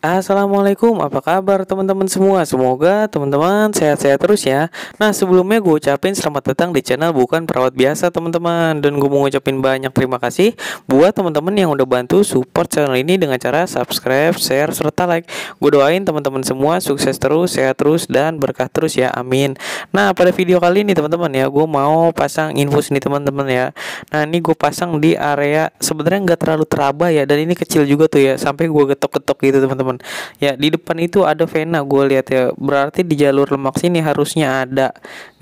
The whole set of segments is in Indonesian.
Assalamualaikum, apa kabar teman-teman semua? Semoga teman-teman sehat-sehat terus ya. Nah, sebelumnya gue ucapin selamat datang di channel Bukan Perawat Biasa teman-teman. Dan gue mau ngucapin banyak terima kasih buat teman-teman yang udah bantu support channel ini dengan cara subscribe, share, serta like. Gue doain teman-teman semua sukses terus, sehat terus, dan berkah terus ya. Amin. Nah, pada video kali ini teman-teman ya, gue mau pasang infus nih teman-teman ya. Nah, ini gue pasang di area sebenarnya nggak terlalu teraba ya, dan ini kecil juga tuh ya, sampai gue getok-getok gitu teman-teman teman-teman ya di depan itu ada vena gue lihat ya berarti di jalur lemak sini harusnya ada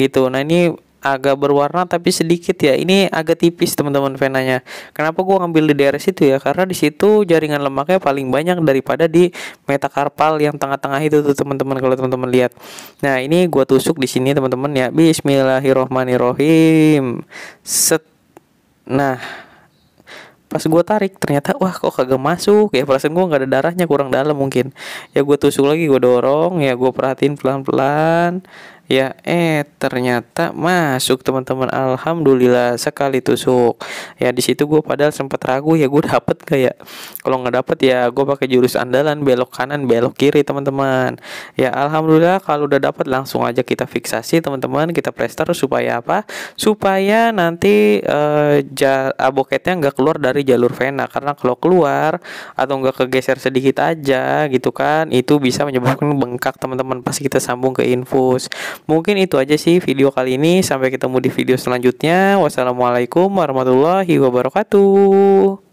gitu nah ini agak berwarna tapi sedikit ya ini agak tipis teman-teman venanya kenapa gue ngambil di daerah situ ya karena di situ jaringan lemaknya paling banyak daripada di metakarpal yang tengah-tengah itu tuh teman-teman kalau teman-teman lihat nah ini gue tusuk di sini teman-teman ya Bismillahirrohmanirrohim set nah pas gue tarik ternyata wah kok kagak masuk ya perasaan gue nggak ada darahnya kurang dalam mungkin ya gue tusuk lagi gue dorong ya gue perhatiin pelan pelan ya eh ternyata masuk teman-teman alhamdulillah sekali tusuk ya di situ gue padahal sempat ragu ya gue dapet gak ya kalau nggak dapet ya gue pakai jurus andalan belok kanan belok kiri teman-teman ya alhamdulillah kalau udah dapet langsung aja kita fiksasi teman-teman kita prestar supaya apa supaya nanti eh, aboketnya ah, nggak keluar dari jalur vena karena kalau keluar atau nggak kegeser sedikit aja gitu kan itu bisa menyebabkan bengkak teman-teman pasti kita sambung ke infus Mungkin itu aja sih video kali ini. Sampai ketemu di video selanjutnya. Wassalamualaikum warahmatullahi wabarakatuh.